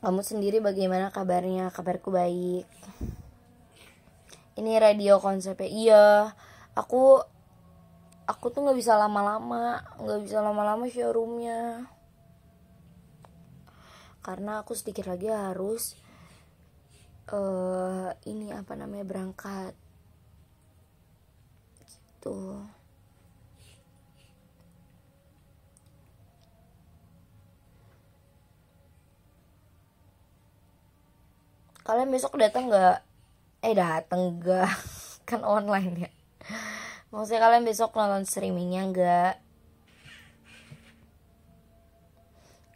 Kamu sendiri bagaimana kabarnya? Kabarku baik. Ini radio konsepnya. Iya, aku aku tuh nggak bisa lama-lama, nggak bisa lama-lama showroomnya. Karena aku sedikit lagi harus uh, ini apa namanya berangkat. Gitu. kalian besok datang nggak eh datang nggak kan online ya maksudnya kalian besok nonton streamingnya nggak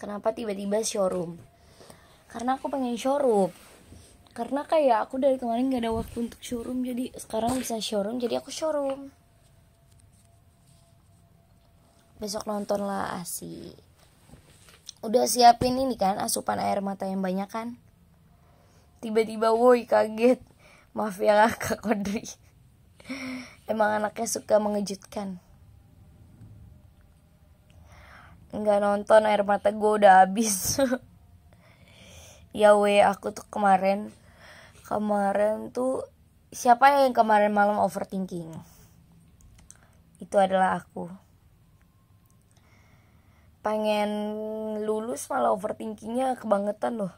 kenapa tiba-tiba showroom karena aku pengen showroom karena kayak aku dari kemarin gak ada waktu untuk showroom jadi sekarang bisa showroom jadi aku showroom besok nonton lah asi udah siapin ini kan asupan air mata yang banyak kan tiba-tiba woi kaget maaf ya kak Kodri emang anaknya suka mengejutkan nggak nonton air mata gue udah habis ya we aku tuh kemarin kemarin tuh siapa ya yang kemarin malam overthinking itu adalah aku pengen lulus malah overthinkingnya kebangetan loh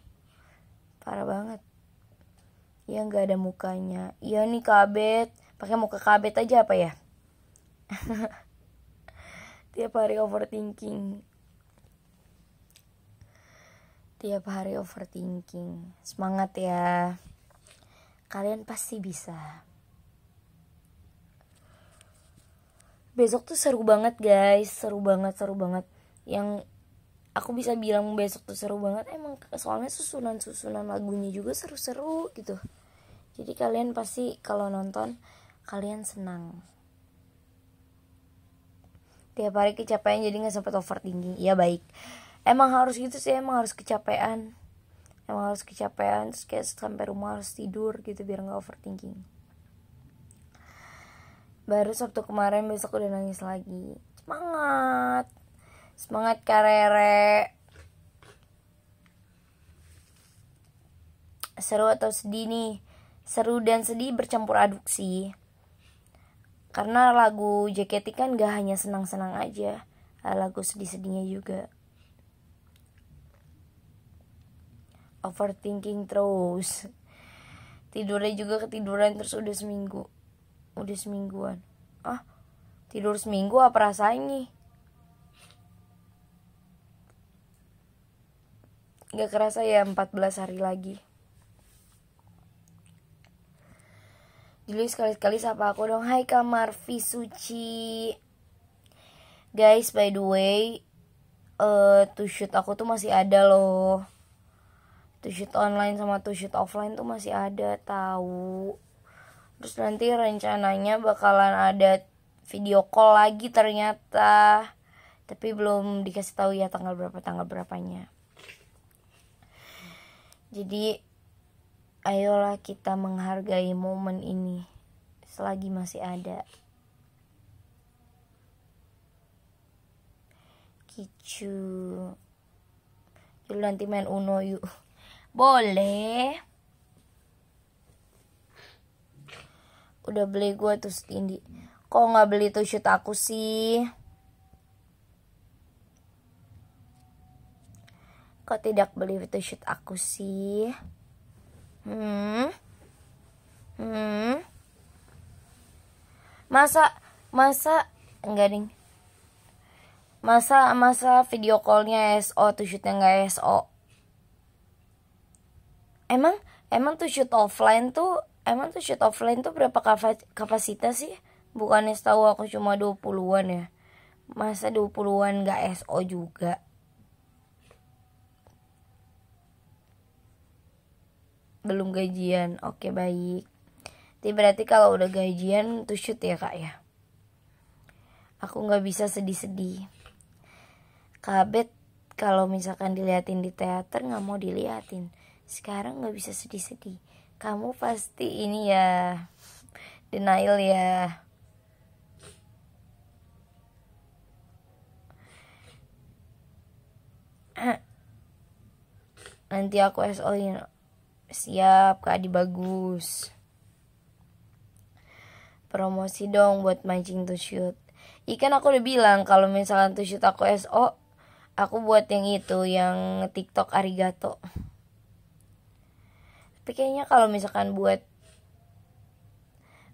parah banget Iya nggak ada mukanya. Iya nih kabet. Pakai muka kabet aja apa ya? Tiap hari overthinking. Tiap hari overthinking. Semangat ya. Kalian pasti bisa. Besok tuh seru banget guys, seru banget, seru banget. Yang aku bisa bilang besok tuh seru banget emang soalnya susunan susunan lagunya juga seru-seru gitu jadi kalian pasti kalau nonton kalian senang tiap hari kecapean jadi nggak sempat overthinking Iya baik emang harus gitu sih emang harus kecapean emang harus kecapean terus kayak sampai rumah harus tidur gitu biar nggak overthinking baru sabtu kemarin besok udah nangis lagi semangat Semangat karere. Seru atau sedih nih? Seru dan sedih bercampur aduk sih. Karena lagu JKT kan gak hanya senang-senang aja, lagu sedih-sedihnya juga. Overthinking terus. Tidurnya juga ketiduran terus udah seminggu. Udah semingguan. Ah, tidur seminggu apa rasanya? Gak kerasa ya 14 hari lagi. Jadi sekali-sekali sapa aku dong. Hai kamar Suci Guys, by the way, uh, eh, to shoot aku tuh masih ada loh. To shoot online sama to shoot offline tuh masih ada, tahu. Terus nanti rencananya bakalan ada video call lagi ternyata. Tapi belum dikasih tahu ya tanggal berapa tanggal berapanya. Jadi ayolah kita menghargai momen ini selagi masih ada. Kicu. Yuk nanti main Uno yuk. Boleh. Udah beli gue tuh sendi. Kok nggak beli tuh shoot aku sih? Kok tidak beli itu shoot aku sih? Hmm? Hmm? Masa masa enggak ding. Masa masa video callnya SO tuh shootnya enggak SO. Emang emang tuh shoot offline tuh emang tuh shoot offline tuh berapa kapasitas sih? Bukannya setahu aku cuma 20-an ya. Masa 20-an enggak SO juga? belum gajian oke baik jadi berarti kalau udah gajian to shoot ya kak ya aku nggak bisa sedih-sedih kabet kalau misalkan diliatin di teater nggak mau diliatin sekarang nggak bisa sedih-sedih kamu pasti ini ya denial ya nanti aku SO-in Siap, Kak Adi bagus. Promosi dong buat mancing to shoot. Ikan aku udah bilang kalau misalkan to shoot aku SO, aku buat yang itu, yang TikTok arigato. Tapi kayaknya kalau misalkan buat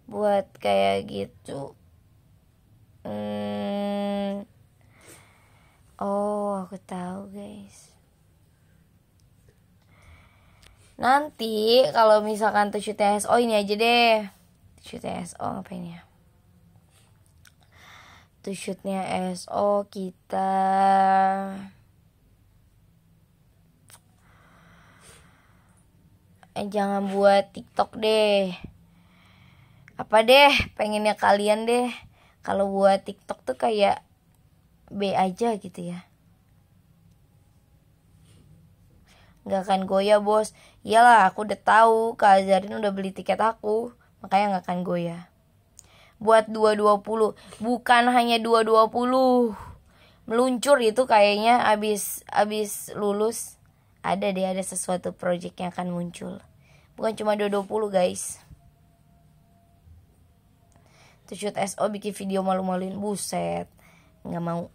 buat kayak gitu hmm, oh aku tahu guys Nanti kalau misalkan tuh shoot TSO ini aja deh. shoot TSO ngapain ya? Tuh shootnya SO kita eh, jangan buat TikTok deh. Apa deh pengennya kalian deh. Kalau buat TikTok tuh kayak B aja gitu ya. Gak akan goyah bos Iyalah aku udah tahu Kak Azarin udah beli tiket aku Makanya gak akan goyah Buat 220 Bukan hanya 220 Meluncur itu kayaknya Abis, abis lulus Ada deh ada sesuatu project yang akan muncul Bukan cuma 220 guys Tuh shoot SO bikin video malu-maluin Buset Gak mau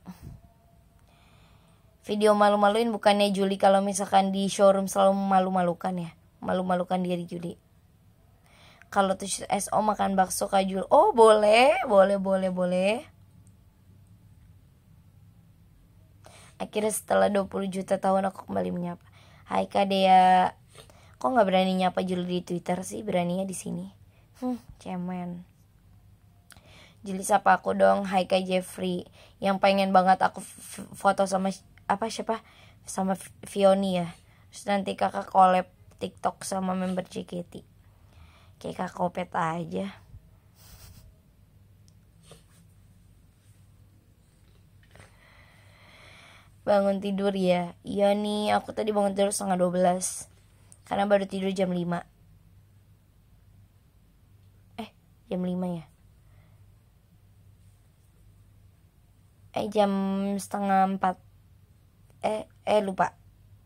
video malu-maluin bukannya Juli kalau misalkan di showroom selalu malu-malukan ya malu-malukan diri Juli kalau tuh SO makan bakso kajul oh boleh boleh boleh boleh akhirnya setelah 20 juta tahun aku kembali menyapa Hai Kak Dea kok nggak berani nyapa Juli di Twitter sih beraninya di sini hmm cemen Juli sapa aku dong Hai Kak Jeffrey yang pengen banget aku foto sama apa siapa sama Fioni ya terus nanti kakak collab TikTok sama member JKT kayak kakak kopet aja bangun tidur ya iya nih aku tadi bangun tidur setengah 12 karena baru tidur jam 5 eh jam 5 ya eh jam setengah 4 eh eh lupa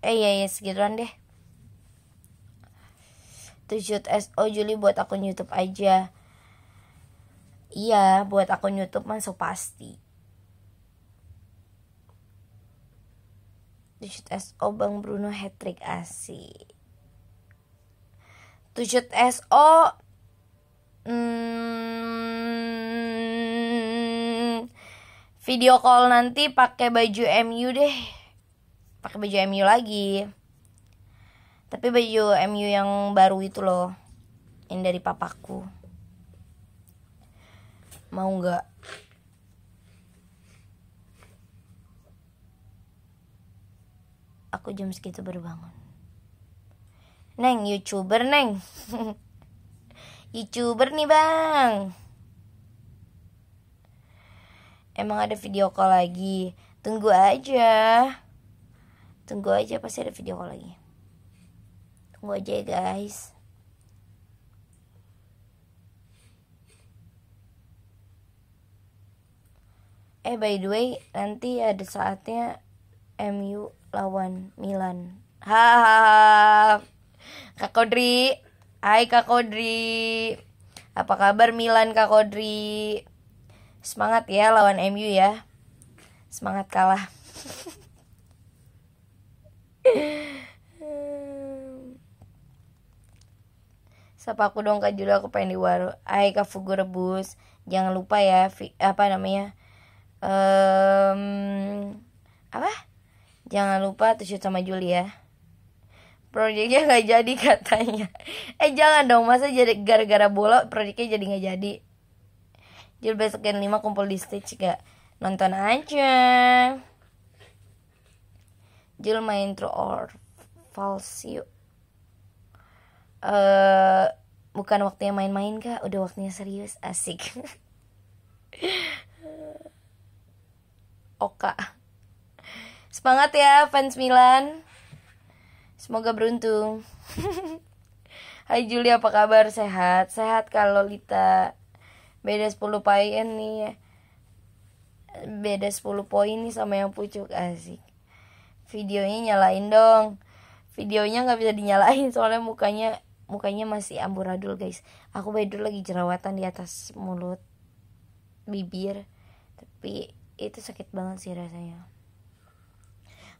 eh ya ya segituan deh tujuh eh, SO oh, Juli buat akun YouTube aja iya buat akun YouTube masuk pasti tujuh oh, SO Bang Bruno hat-trick asik tujuh oh, SO hmm, video call nanti pakai baju MU deh pakai baju MU lagi tapi baju MU yang baru itu loh yang dari papaku mau nggak aku jam segitu baru bangun neng youtuber neng youtuber nih bang emang ada video call lagi tunggu aja tunggu aja pasti ada video call lagi tunggu aja ya guys eh by the way nanti ada saatnya MU lawan Milan ha Kak Kodri Hai Kak Kodri Apa kabar Milan Kak Kodri Semangat ya lawan MU ya Semangat kalah Sapa aku dong Kak Jula aku pengen di waru Hai Kak Fugu rebus. Jangan lupa ya fi, apa namanya? Um, apa? Jangan lupa tuh sama Julia. Ya. Proyeknya nggak jadi katanya. Eh jangan dong masa jadi gara-gara bola proyeknya jadi gak jadi. Jadi besok yang 5 kumpul di stage gak? Nonton aja main intro or falsio uh, bukan waktunya main-main kak udah waktunya serius asik Oka semangat ya fans Milan semoga beruntung Hai Julia, apa kabar sehat sehat kalau Lita beda 10 poin nih beda 10 poin nih sama yang pucuk asik videonya nyalain dong videonya nggak bisa dinyalain soalnya mukanya mukanya masih amburadul guys aku by dulu lagi jerawatan di atas mulut bibir tapi itu sakit banget sih rasanya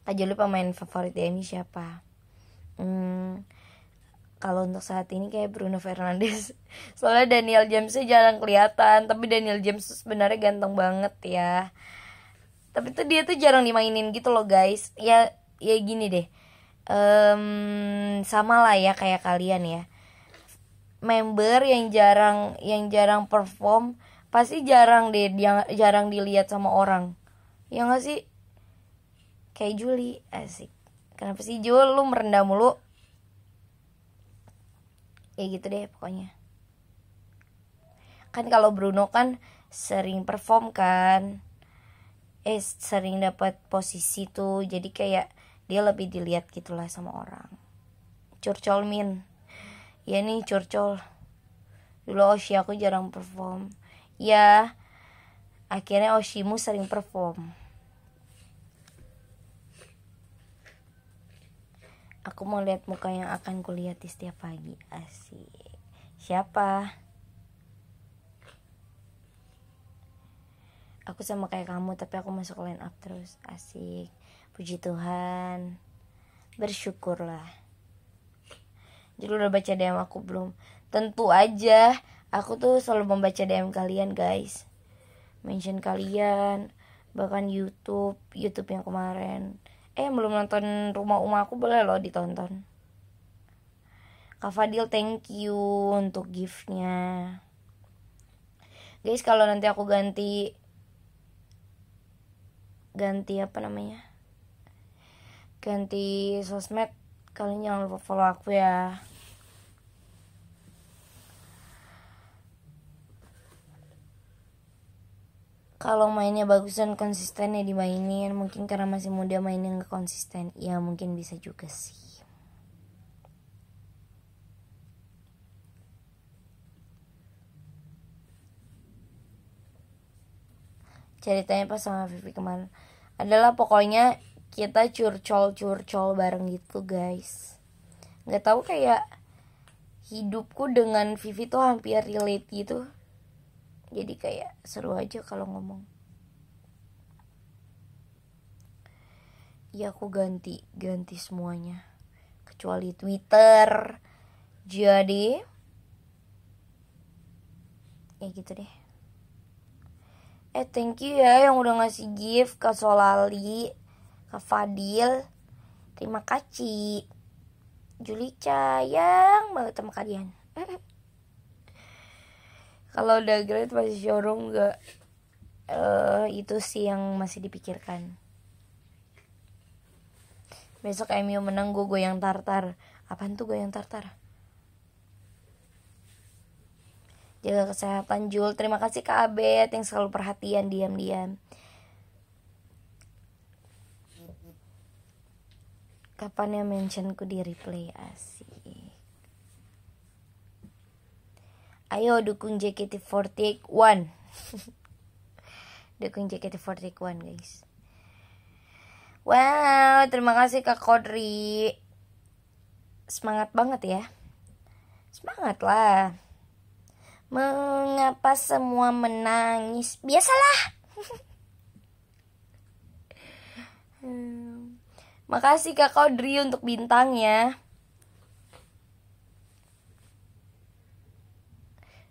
aja lupa main favorit ini siapa hmm, kalau untuk saat ini kayak Bruno Fernandes soalnya Daniel James jarang kelihatan tapi Daniel James sebenarnya ganteng banget ya tapi tuh dia tuh jarang dimainin gitu loh guys ya ya gini deh um, sama lah ya kayak kalian ya member yang jarang yang jarang perform pasti jarang deh dia jarang dilihat sama orang ya gak sih kayak Juli asik kenapa sih Jul lu merendah mulu ya gitu deh pokoknya kan kalau Bruno kan sering perform kan eh sering dapat posisi tuh jadi kayak dia lebih dilihat gitulah sama orang curcol min ya nih curcol dulu oshi aku jarang perform ya akhirnya oshimu sering perform aku mau lihat muka yang akan kulihat di setiap pagi asik siapa aku sama kayak kamu tapi aku masuk line up terus asik puji Tuhan bersyukurlah jadi udah baca DM aku belum tentu aja aku tuh selalu membaca DM kalian guys mention kalian bahkan YouTube YouTube yang kemarin eh belum nonton rumah umah aku boleh loh ditonton Kak Fadil thank you untuk giftnya guys kalau nanti aku ganti ganti apa namanya ganti sosmed kalian jangan lupa follow aku ya kalau mainnya bagus dan konsisten ya dimainin mungkin karena masih muda mainnya nggak konsisten ya mungkin bisa juga sih ceritanya pas sama Vivi kemarin adalah pokoknya kita curcol-curcol bareng gitu guys nggak tahu kayak hidupku dengan Vivi tuh hampir relate gitu jadi kayak seru aja kalau ngomong ya aku ganti ganti semuanya kecuali Twitter jadi ya gitu deh Eh thank you ya yang udah ngasih gift ke Solali, ke Fadil. Terima kasih. Juli yang banget sama kalian. Kalau udah great masih showroom gak? Uh, eh, itu sih yang masih dipikirkan. Besok MU menang gue goyang tartar. Apaan tuh goyang tartar? Jaga kesehatan Jul. Terima kasih Kak Abed yang selalu perhatian diam-diam. Kapan ya mentionku di replay asik. Ayo dukung jkt 48 dukung JKT41 guys. Wow, terima kasih Kak Kodri. Semangat banget ya. Semangat lah. Mengapa semua menangis? Biasalah. Hmm. Makasih Kak Audrey untuk bintangnya.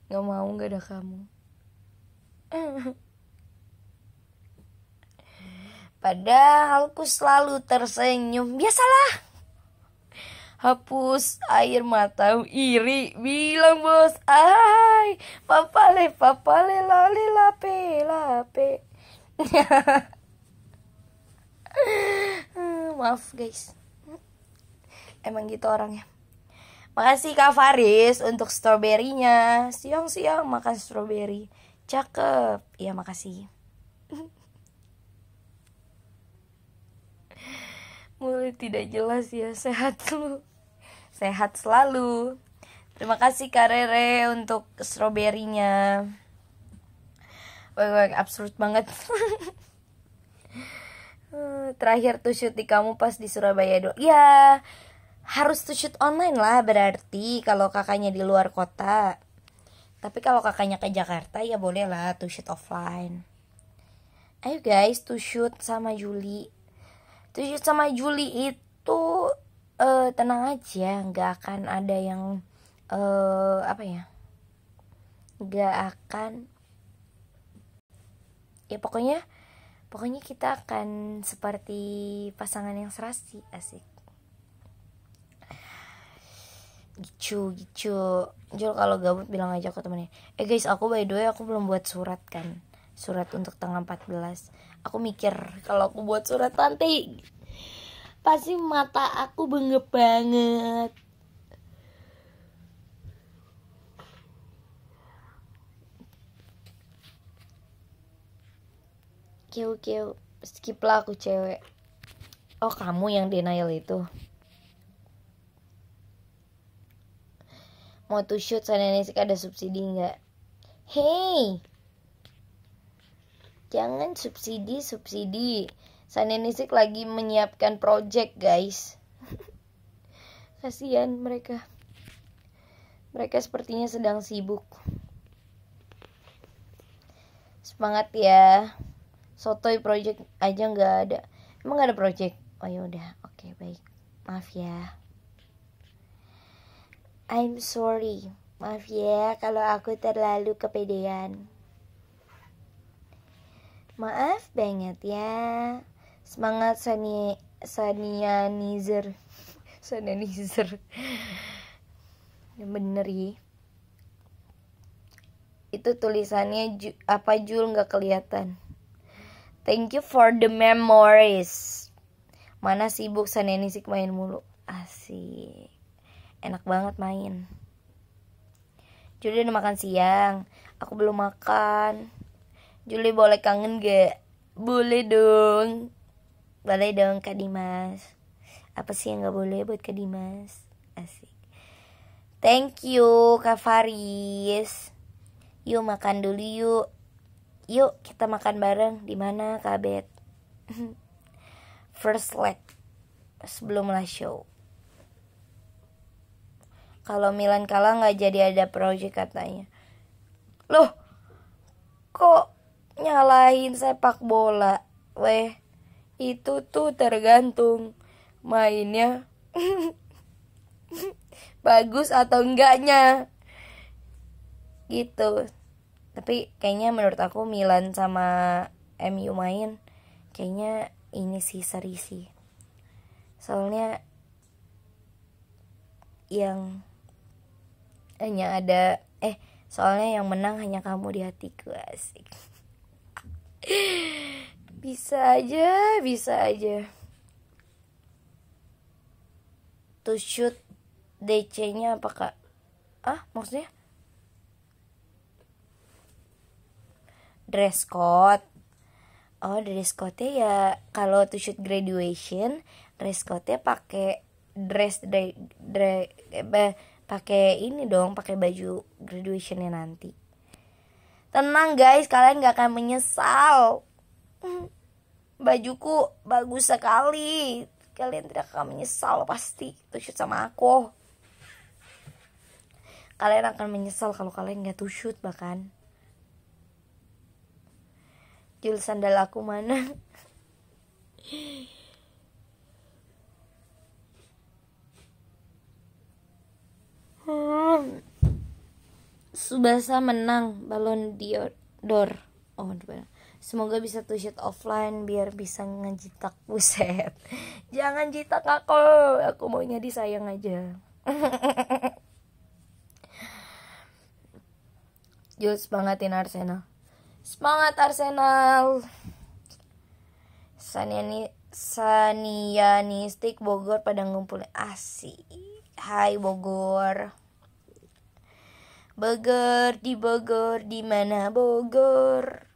Gak mau gak ada kamu. Padahal aku selalu tersenyum. Biasalah hapus air mata iri bilang bos ay papa le lali lape lape maaf guys emang gitu orangnya makasih kak Faris untuk stroberinya siang-siang makan stroberi cakep iya makasih mulai tidak jelas ya sehat lu Sehat selalu. Terima kasih Kak Rere untuk stroberinya. Wah, absurd banget. Eh, terakhir tuh shoot di kamu pas di Surabaya do. Ya, harus tuh shoot online lah berarti kalau kakaknya di luar kota. Tapi kalau kakaknya ke Jakarta ya boleh lah to shoot offline. Ayo guys to shoot sama Juli. To shoot sama Juli itu uh, tenang aja nggak akan ada yang uh, apa ya nggak akan ya pokoknya pokoknya kita akan seperti pasangan yang serasi asik gicu gicu, jual kalau gabut bilang aja ke temennya eh guys aku by the way aku belum buat surat kan surat untuk tanggal 14 aku mikir kalau aku buat surat nanti pasti mata aku bengep banget kiu kiu skip lah aku cewek oh kamu yang denial itu mau to shoot nih ada subsidi nggak hey jangan subsidi subsidi Nisik lagi menyiapkan project guys Kasian mereka mereka sepertinya sedang sibuk semangat ya sotoy project aja nggak ada emang gak ada project oh yaudah oke okay, baik maaf ya I'm sorry maaf ya kalau aku terlalu kepedean maaf banget ya Semangat Sani Sanianizer. Sanianizer. Bener ya. Itu tulisannya ju, apa Jul nggak kelihatan. Thank you for the memories. Mana sibuk Nizik main mulu. Asik. Enak banget main. Juli udah makan siang. Aku belum makan. Juli boleh kangen gak? Boleh dong boleh dong Kak Dimas apa sih yang gak boleh buat Kak Dimas asik thank you Kak Faris yuk makan dulu yuk yuk kita makan bareng di mana Kak Bet first leg sebelum lah show kalau Milan kalah nggak jadi ada project katanya loh kok nyalahin sepak bola weh itu tuh tergantung mainnya bagus atau enggaknya gitu tapi kayaknya menurut aku Milan sama MU main kayaknya ini sih seri sih soalnya yang hanya ada eh soalnya yang menang hanya kamu di hatiku asik bisa aja bisa aja to shoot DC nya apa kak ah maksudnya dress code oh dress code ya kalau to shoot graduation dress code nya pakai dress dress dre, eh, eh, pakai ini dong pakai baju graduationnya nanti tenang guys kalian gak akan menyesal bajuku bagus sekali kalian tidak akan menyesal pasti tushut sama aku kalian akan menyesal kalau kalian nggak tushut bahkan jul sandal aku mana hmm. Subasa menang balon dior oh Semoga bisa tuh shoot offline biar bisa ngejitak buset. Jangan jitak aku, aku maunya disayang aja. Yuk semangatin Arsenal. Semangat Arsenal. Saniani Sanianistik Bogor pada ngumpulin asik. Hai Bogor. Bogor di Bogor di mana Bogor?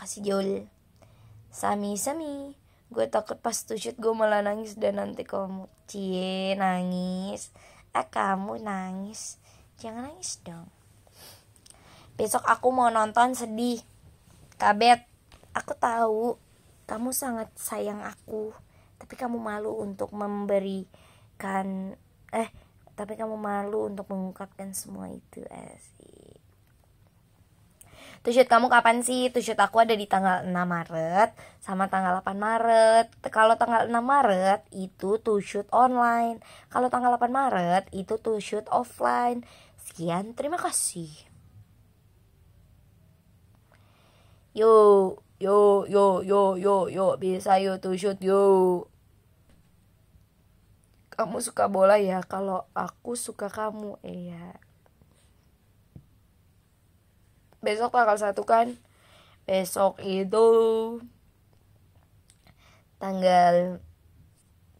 kasih Jol Sami-sami, gue takut pas tuh gue malah nangis dan nanti kamu cie nangis. Eh kamu nangis, jangan nangis dong. Besok aku mau nonton sedih. Kabet, aku tahu kamu sangat sayang aku, tapi kamu malu untuk memberikan eh tapi kamu malu untuk mengungkapkan semua itu asik tuh shoot kamu kapan sih tuh shoot aku ada di tanggal 6 Maret sama tanggal 8 Maret kalau tanggal 6 Maret itu tuh shoot online kalau tanggal 8 Maret itu tuh shoot offline sekian terima kasih yo yo yo yo yo yo bisa yo tuh shoot yo kamu suka bola ya kalau aku suka kamu iya eh, besok tanggal satu kan besok itu tanggal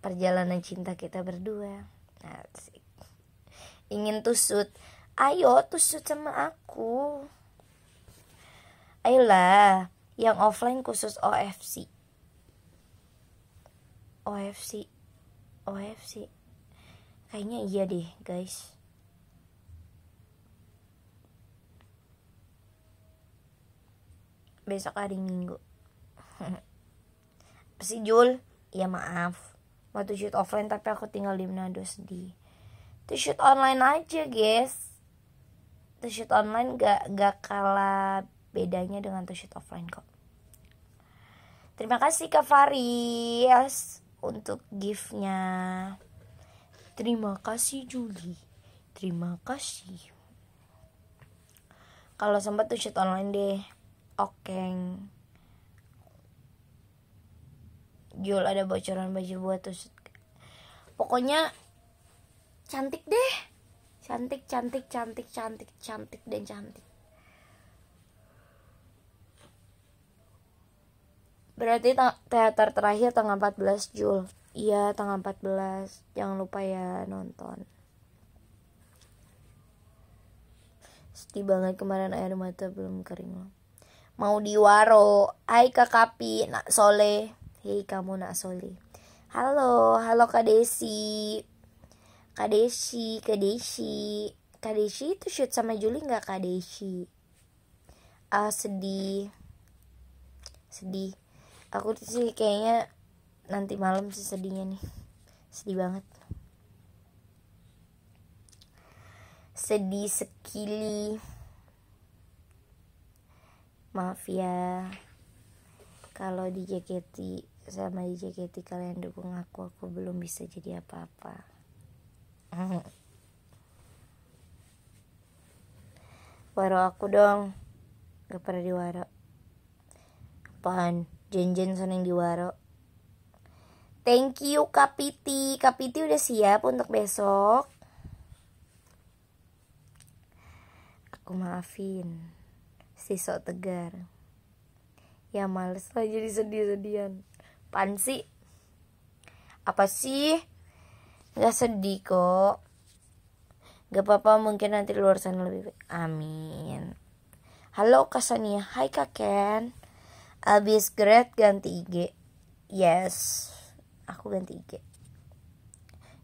perjalanan cinta kita berdua nah, Asik. ingin tusut ayo tusut sama aku ayolah yang offline khusus OFC OFC OFC kayaknya iya deh guys besok hari minggu Pasti Jul ya maaf mau tuh shoot offline tapi aku tinggal di Manado sedih tuh shoot online aja guys tuh shoot online gak gak kalah bedanya dengan tuh shoot offline kok terima kasih Kak Farias untuk giftnya terima kasih Juli terima kasih kalau sempat tuh shoot online deh Okeng Jul ada bocoran baju buat terus pokoknya cantik deh cantik cantik cantik cantik cantik dan cantik berarti teater terakhir tanggal 14 Jul iya tanggal 14 jangan lupa ya nonton sedih banget kemarin air mata belum kering loh mau diwaro hai kakapi nak sole, hei kamu nak sole, halo halo kak desi kak desi kak desi kak desi itu shoot sama Juli gak kak desi ah sedih sedih aku sih kayaknya nanti malam sih sedihnya nih sedih banget sedih sekili maaf ya kalau di JKT sama di JKT kalian dukung aku aku belum bisa jadi apa-apa waro aku dong gak pernah di waro apaan jenjen seneng waro thank you kapiti kapiti udah siap untuk besok aku maafin sok tegar ya males lah jadi sedih-sedihan pansi apa sih nggak sedih kok Gak apa-apa mungkin nanti luar sana lebih baik. Amin. Halo Kasania, hai Kak Ken. Abis grad ganti IG. Yes, aku ganti IG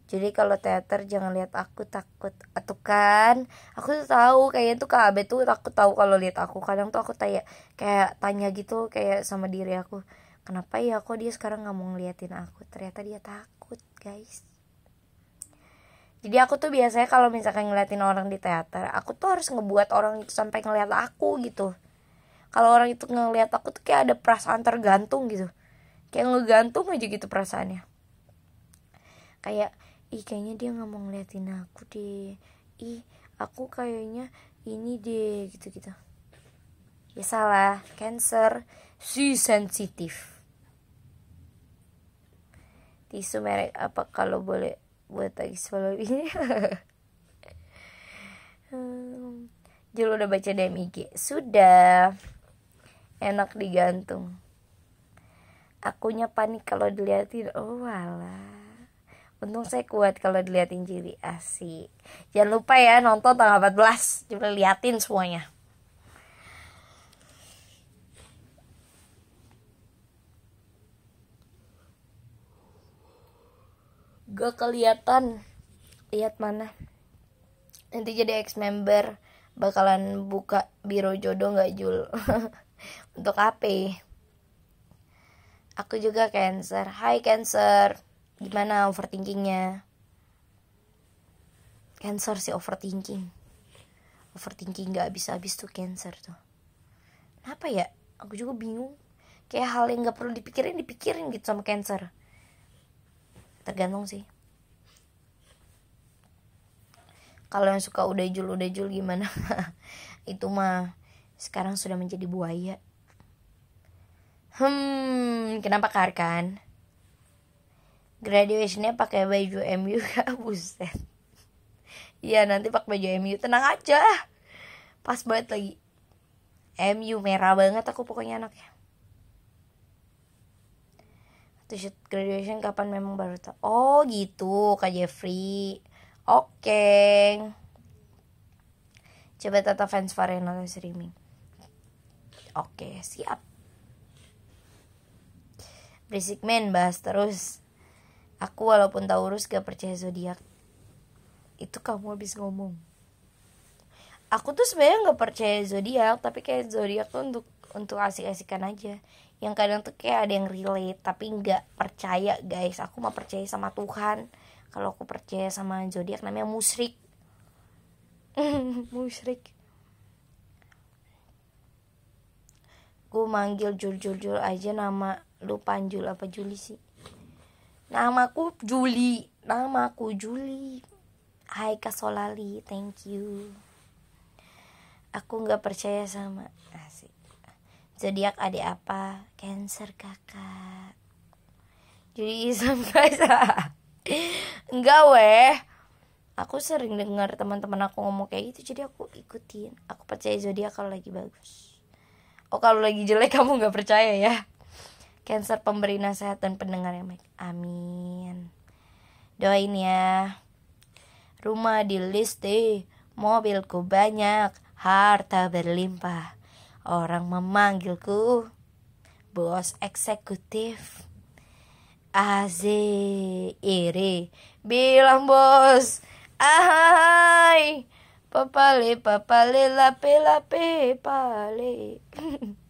jadi kalau teater jangan lihat aku takut atau kan aku tuh tahu kayaknya tuh kak Abe tuh takut tahu kalau lihat aku kadang tuh aku tanya kayak tanya gitu kayak sama diri aku kenapa ya kok dia sekarang nggak mau ngeliatin aku ternyata dia takut guys jadi aku tuh biasanya kalau misalkan ngeliatin orang di teater aku tuh harus ngebuat orang itu sampai ngeliat aku gitu kalau orang itu ngeliat aku tuh kayak ada perasaan tergantung gitu kayak ngegantung aja gitu perasaannya kayak ih kayaknya dia nggak mau ngeliatin aku deh ih aku kayaknya ini deh gitu gitu ya salah cancer si sensitif tisu merek apa kalau boleh buat lagi sebelum ini hmm, Jul udah baca DMIG sudah enak digantung akunya panik kalau diliatin oh walah Untung saya kuat kalau diliatin jadi asik. Jangan lupa ya nonton tanggal 14. Coba liatin semuanya. Gak kelihatan. Lihat mana. Nanti jadi ex member bakalan buka biro jodoh nggak Jul. Untuk apa? Aku juga cancer. Hai cancer gimana overthinkingnya cancer sih overthinking overthinking gak habis-habis tuh cancer tuh kenapa ya aku juga bingung kayak hal yang gak perlu dipikirin dipikirin gitu sama cancer tergantung sih kalau yang suka udah jul udah jul gimana itu mah sekarang sudah menjadi buaya hmm kenapa karkan graduationnya pakai baju MU gak ya, buset Iya nanti pakai baju MU tenang aja pas banget lagi MU merah banget aku pokoknya anaknya T-shirt graduation kapan memang baru tau Oh gitu Kak Jeffrey Oke okay. Coba tata fans Varena streaming Oke okay, siap Basic men bahas terus Aku walaupun Taurus gak percaya zodiak. Itu kamu habis ngomong. Aku tuh sebenarnya nggak percaya zodiak, tapi kayak zodiak tuh untuk untuk asik-asikan aja. Yang kadang tuh kayak ada yang relate, tapi nggak percaya guys. Aku mah percaya sama Tuhan. Kalau aku percaya sama zodiak namanya musrik musrik Gue manggil jul jul jul aja nama lu panjul apa juli sih? Namaku Juli. Namaku Juli. Hai Solali, thank you. Aku nggak percaya sama asik. Zodiak adik apa? Cancer kakak. Jadi Islam guys. Enggak weh. Aku sering dengar teman-teman aku ngomong kayak gitu, jadi aku ikutin. Aku percaya zodiak kalau lagi bagus. Oh kalau lagi jelek kamu nggak percaya ya? Cancer pemberi nasihat dan pendengar yang baik. Amin. Doain ya. Rumah di listi, mobilku banyak, harta berlimpah. Orang memanggilku bos eksekutif. Aze iri bilang bos ahai papale papale lape lape pale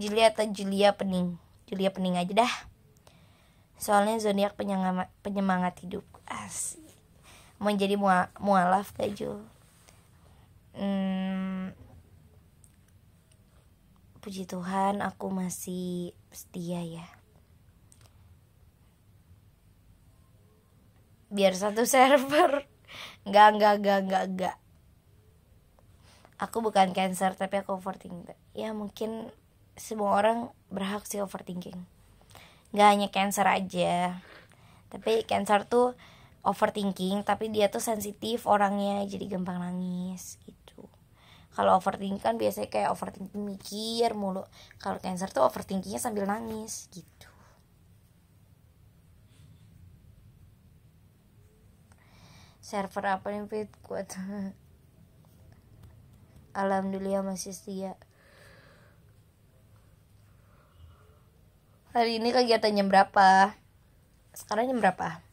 Julia atau Julia Pening Julia Pening aja dah soalnya zodiak penyemangat, penyemangat hidup asik mau jadi mua, mualaf gak Jul hmm, puji Tuhan aku masih setia ya biar satu server nggak nggak nggak nggak nggak aku bukan cancer tapi aku overthinker ya mungkin semua orang berhak sih overthinking gak hanya cancer aja tapi cancer tuh overthinking tapi dia tuh sensitif orangnya jadi gampang nangis gitu kalau overthinking kan biasanya kayak overthinking mikir mulu kalau cancer tuh overthinkingnya sambil nangis gitu server apa nih fit kuat alhamdulillah masih setia hari ini kegiatannya berapa sekarang jam berapa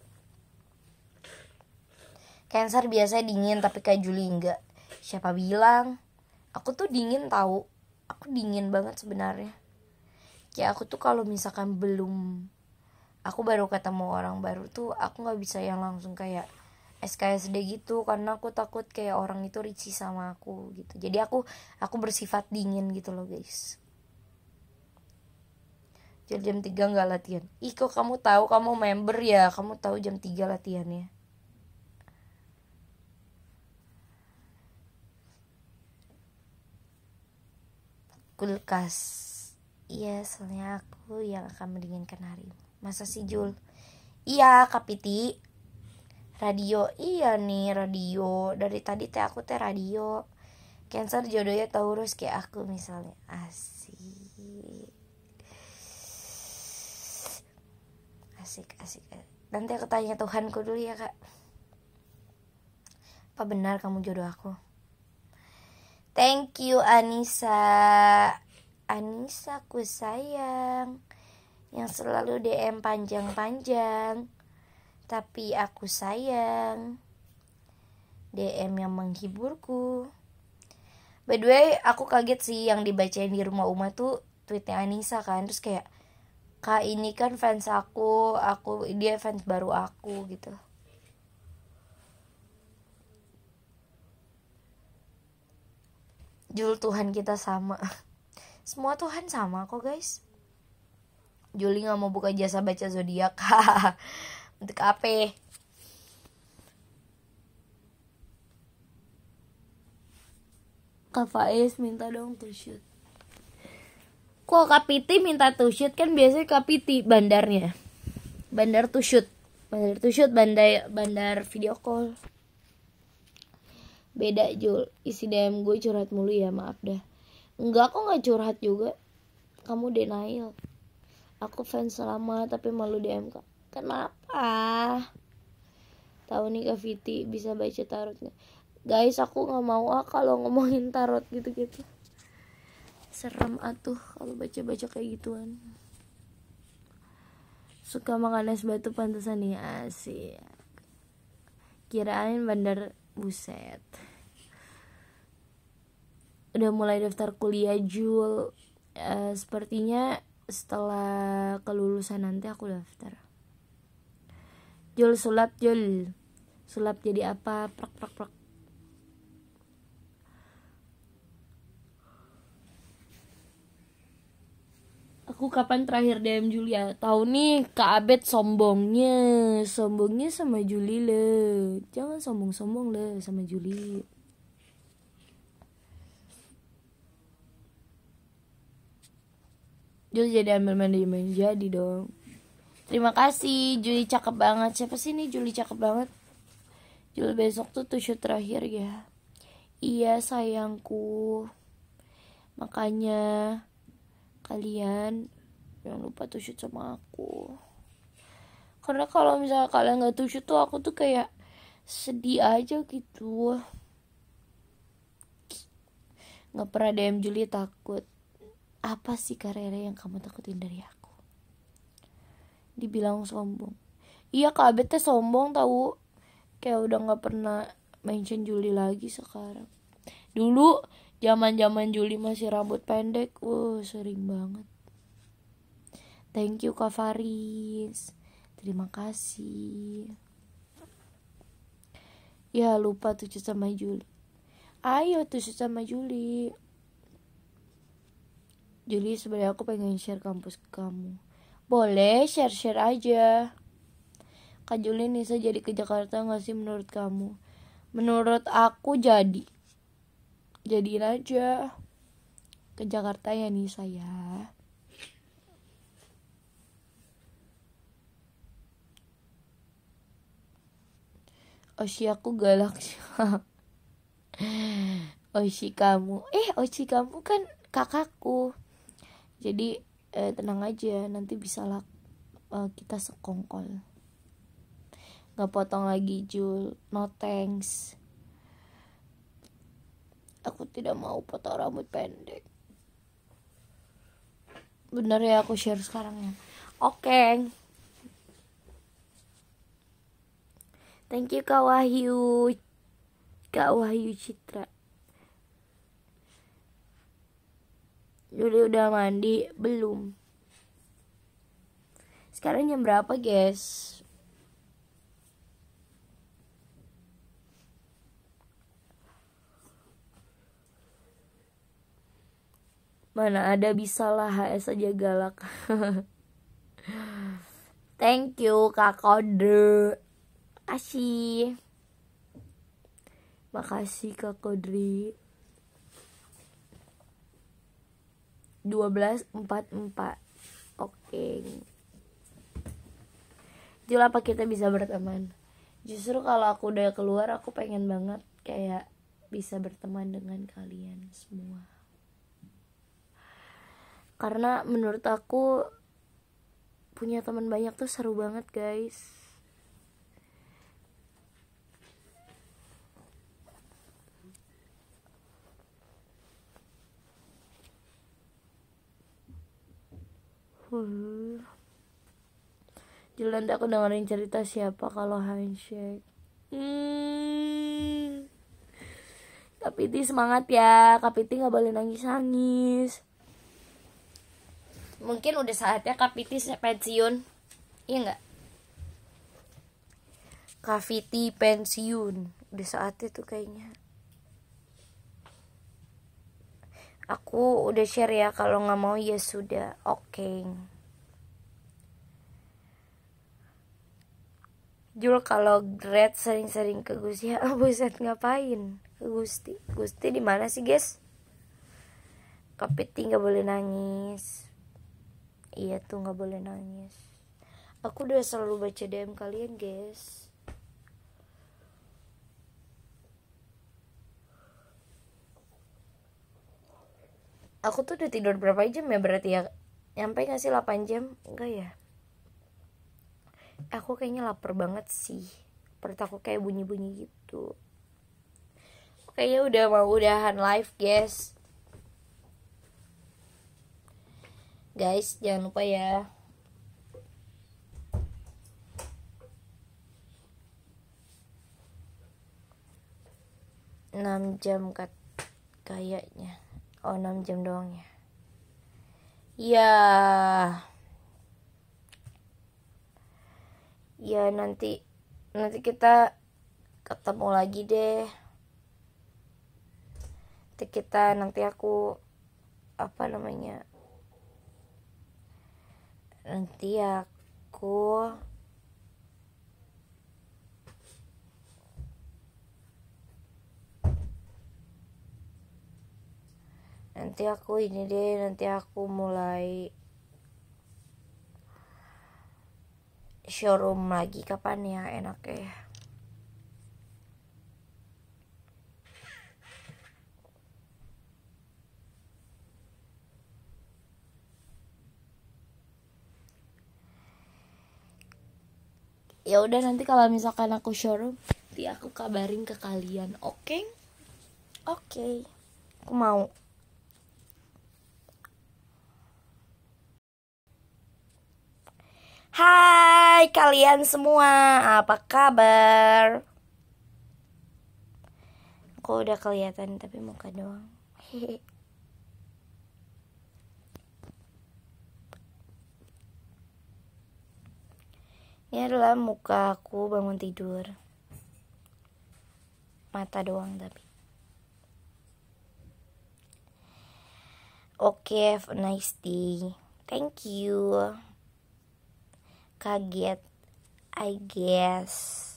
Cancer biasanya dingin tapi kayak Juli enggak siapa bilang aku tuh dingin tahu aku dingin banget sebenarnya kayak aku tuh kalau misalkan belum aku baru ketemu orang baru tuh aku nggak bisa yang langsung kayak SKSD gitu karena aku takut kayak orang itu ricis sama aku gitu jadi aku aku bersifat dingin gitu loh guys jadi jam 3 nggak latihan Iko kamu tahu kamu member ya kamu tahu jam 3 latihannya kulkas iya soalnya aku yang akan mendinginkan hari ini masa sih Jul iya kapiti radio iya nih radio dari tadi teh aku teh radio cancer jodohnya taurus kayak aku misalnya asik asik asik nanti aku tanya Tuhanku dulu ya kak apa benar kamu jodoh aku thank you Anissa Anissa ku sayang yang selalu DM panjang-panjang tapi aku sayang DM yang menghiburku by the way aku kaget sih yang dibacain di rumah Uma tuh tweetnya Anissa kan terus kayak kak ini kan fans aku aku dia fans baru aku gitu Jul Tuhan kita sama semua Tuhan sama kok guys Juli nggak mau buka jasa baca zodiak untuk apa Kak Faiz minta dong to shoot kok Kapiti minta to shoot kan biasanya Kapiti bandarnya bandar to shoot bandar to shoot bandar bandar video call beda Jul isi DM gue curhat mulu ya maaf dah enggak kok nggak curhat juga kamu denial aku fans selama tapi malu DM kak kenapa tahu nih Kak Viti bisa baca tarotnya guys aku nggak mau ah kalau ngomongin tarot gitu-gitu serem atuh kalau baca-baca kayak gituan suka makan es batu pantesan nih iya asik kirain bandar buset udah mulai daftar kuliah Jul e, sepertinya setelah kelulusan nanti aku daftar Jul sulap Jul sulap jadi apa prak prak prak aku kapan terakhir DM Julia tahu nih Kak Abed sombongnya sombongnya sama Juli le jangan sombong sombong le sama Juli Juli jadi ambil mandi main jadi dong terima kasih Juli cakep banget siapa sih nih Juli cakep banget Juli besok tuh shoot terakhir ya iya sayangku makanya kalian jangan lupa tuh shoot sama aku karena kalau misalnya kalian nggak tuh shoot tuh aku tuh kayak sedih aja gitu nggak pernah DM Juli takut apa sih karirnya yang kamu takutin dari aku dibilang sombong iya kak teh sombong tahu kayak udah nggak pernah mention Juli lagi sekarang dulu zaman zaman Juli masih rambut pendek uh sering banget thank you Kak Faris terima kasih ya lupa tuh sama Juli ayo tuh sama Juli Juli sebenarnya aku pengen share kampus ke kamu boleh share share aja Kak Juli Nisa jadi ke Jakarta nggak sih menurut kamu menurut aku jadi jadiin aja ke Jakarta ya nih saya Oshi aku galak Oshi kamu Eh Oshi kamu kan kakakku Jadi eh, tenang aja Nanti bisa lah eh, kita sekongkol Gak potong lagi Jul No thanks Aku tidak mau potong rambut pendek. Bener ya aku share sekarang ya. Oke. Okay. Thank you Kak Wahyu. Kak Wahyu Citra. Dulu udah mandi belum? Sekarang jam berapa, guys? Mana ada bisalah HS aja galak. Thank you Kak Kode. Kasih. Makasih Kak Kodri. 1244. Oke. Okay. Itulah apa kita bisa berteman. Justru kalau aku udah keluar aku pengen banget kayak bisa berteman dengan kalian semua karena menurut aku punya teman banyak tuh seru banget guys Jadi Jalan aku dengerin cerita siapa kalau handshake. Hmm. Kapiti semangat ya, Kapiti nggak boleh nangis-nangis mungkin udah saatnya Kapiti pensiun iya nggak Kaviti pensiun udah saatnya tuh kayaknya aku udah share ya kalau nggak mau ya sudah oke okay. Jul kalau grad sering-sering ke Gusti ya buset ngapain ke Gusti Gusti di mana sih guys Kapiti nggak boleh nangis iya tuh nggak boleh nangis aku udah selalu baca DM kalian guys aku tuh udah tidur berapa jam ya berarti ya nyampe ngasih sih 8 jam enggak ya aku kayaknya lapar banget sih perut aku kayak bunyi-bunyi gitu kayaknya udah mau udahan live guys guys jangan lupa ya enam jam kat kayaknya oh enam jam doang ya ya ya nanti nanti kita ketemu lagi deh nanti kita nanti aku apa namanya nanti aku nanti aku ini deh nanti aku mulai showroom lagi kapan ya enak ya ya udah nanti kalau misalkan aku showroom nanti aku kabarin ke kalian oke okay? oke okay. aku mau Hai kalian semua, apa kabar? Aku udah kelihatan tapi muka doang. Ini ya adalah muka aku bangun tidur. Mata doang tapi. Oke, okay, have a nice day. Thank you. Kaget, I guess.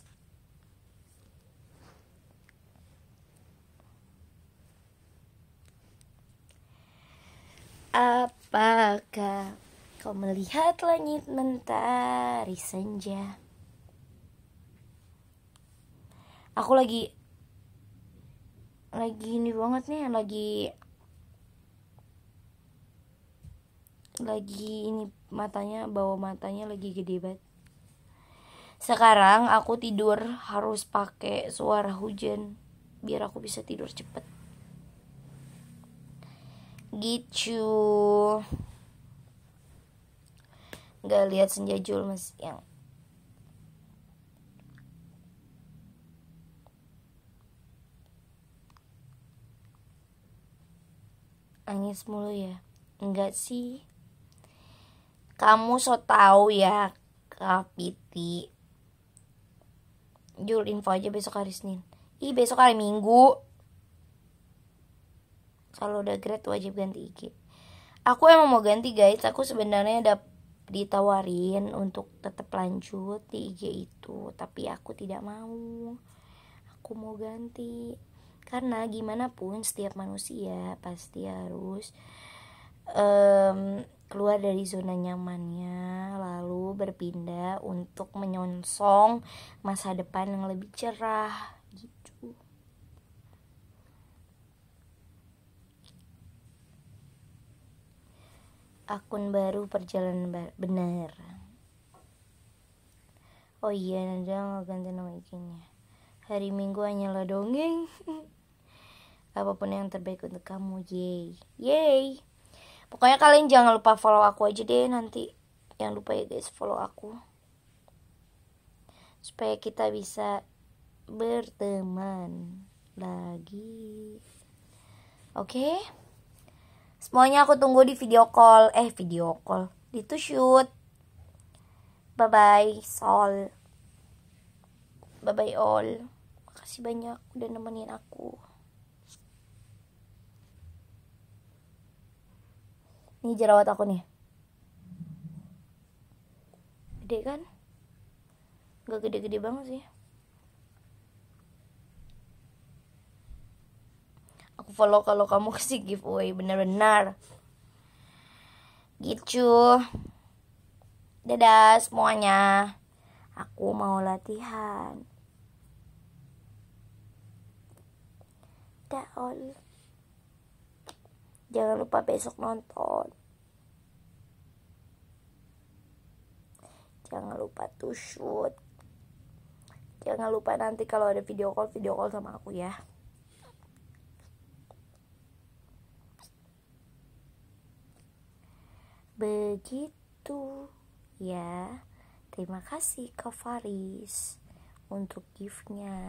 apakah Kau melihat langit mentari senja Aku lagi Lagi ini banget nih Lagi Lagi ini matanya Bawa matanya lagi gede banget Sekarang aku tidur harus pakai suara hujan Biar aku bisa tidur cepet Gitu nggak lihat senja julmes yang nangis mulu ya enggak sih kamu so tau ya kapiti Jul info aja besok hari Senin Ih besok hari Minggu Kalau udah grade wajib ganti IG Aku emang mau ganti guys Aku sebenarnya dap ditawarin untuk tetap lanjut di IG itu tapi aku tidak mau aku mau ganti karena gimana pun setiap manusia pasti harus um, keluar dari zona nyamannya lalu berpindah untuk menyongsong masa depan yang lebih cerah akun baru perjalanan bar benar oh iya nanti mau ganti nama ig hari Minggu hanyalah dongeng apapun yang terbaik untuk kamu yay yay pokoknya kalian jangan lupa follow aku aja deh nanti jangan lupa ya guys follow aku supaya kita bisa berteman lagi oke okay? Semuanya aku tunggu di video call. Eh, video call. Di to shoot. Bye-bye, Sol. Bye-bye all. Makasih banyak udah nemenin aku. Ini jerawat aku nih. Gede kan? Gak gede-gede banget sih. aku follow kalau kamu kasih giveaway benar-benar gitu dadah semuanya aku mau latihan dah jangan lupa besok nonton jangan lupa to shoot jangan lupa nanti kalau ada video call video call sama aku ya Begitu ya. Terima kasih Kak Faris untuk giftnya.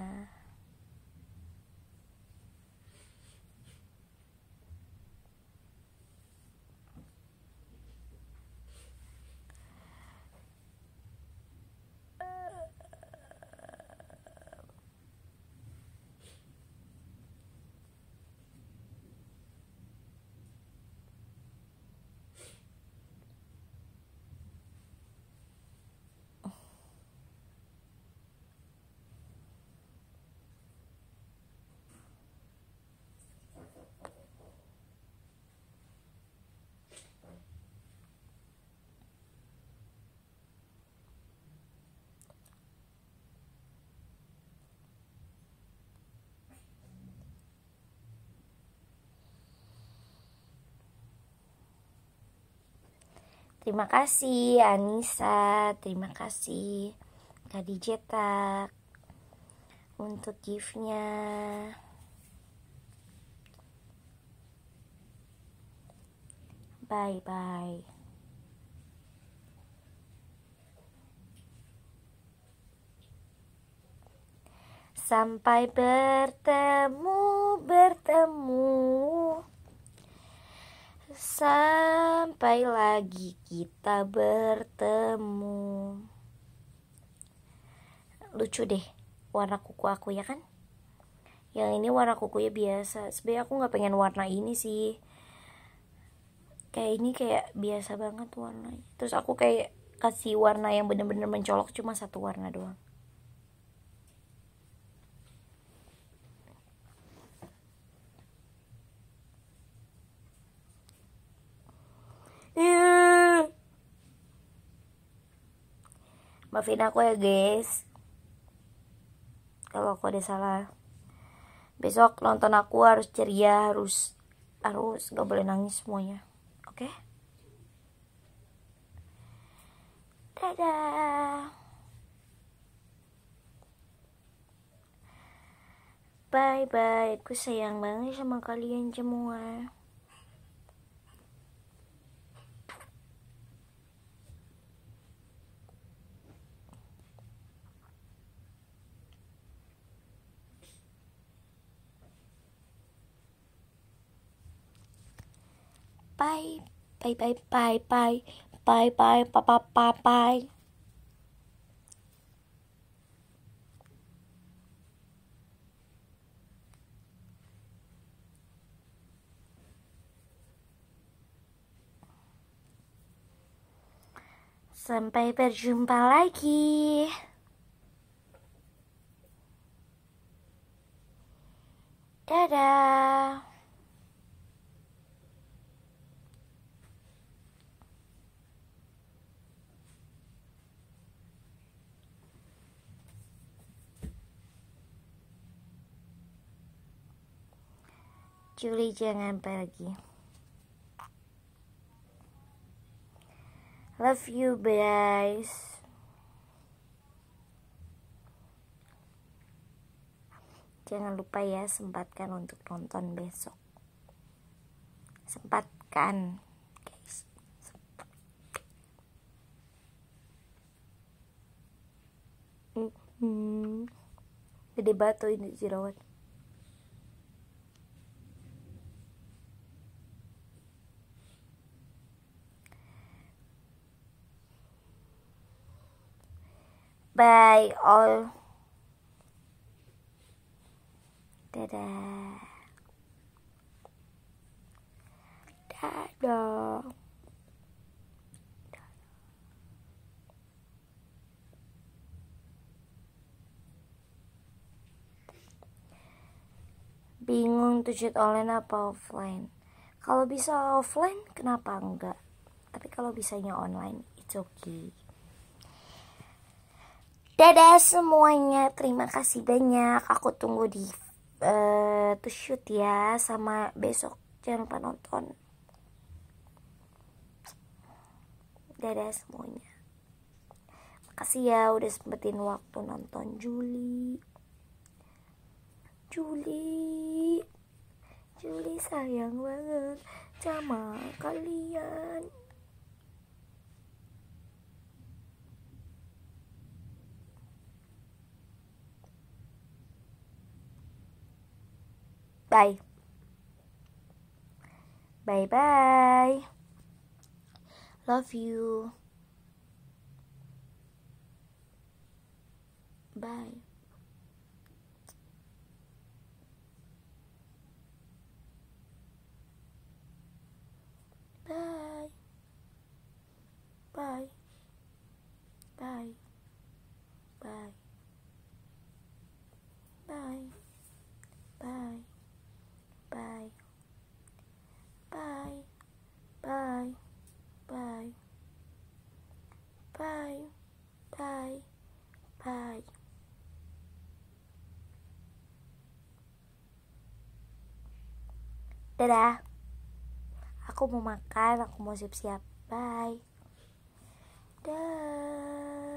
Terima kasih Anissa, terima kasih Kak Dijeta untuk giftnya. Bye bye. Sampai bertemu bertemu sampai lagi kita bertemu. Lucu deh warna kuku aku ya kan? Yang ini warna kukunya biasa. Sebenarnya aku gak pengen warna ini sih. Kayak ini kayak biasa banget warnanya. Terus aku kayak kasih warna yang bener-bener mencolok cuma satu warna doang. maafin aku ya guys kalau aku ada salah besok nonton aku harus ceria harus harus gak boleh nangis semuanya oke okay? dadah bye bye aku sayang banget sama kalian semua bye bye bye bye bye bye bye bye bye bye bye Sampai berjumpa lagi. Dadah. Juli jangan pergi. Love you guys. Jangan lupa ya sempatkan untuk nonton besok. Sempatkan. guys. Hmm. Gede batu ini jerawat. Bye all. Dadah. Dadah. bingung tujuh online apa offline kalau bisa offline kenapa enggak tapi kalau bisanya online it's okay Dadah semuanya, terima kasih banyak. Aku tunggu di uh, to shoot ya sama besok jangan lupa nonton. Dadah semuanya. Makasih ya udah sempetin waktu nonton Juli. Juli. Juli sayang banget sama kalian. Bye. Bye bye. Love you. Bye. Bye. Bye. Bye. Bye. Bye. Bye. Bye. Bye. Bye. Bye. Bye. Bye. Bye. Dadah. Aku mau makan, aku mau siap-siap. Bye. Dadah.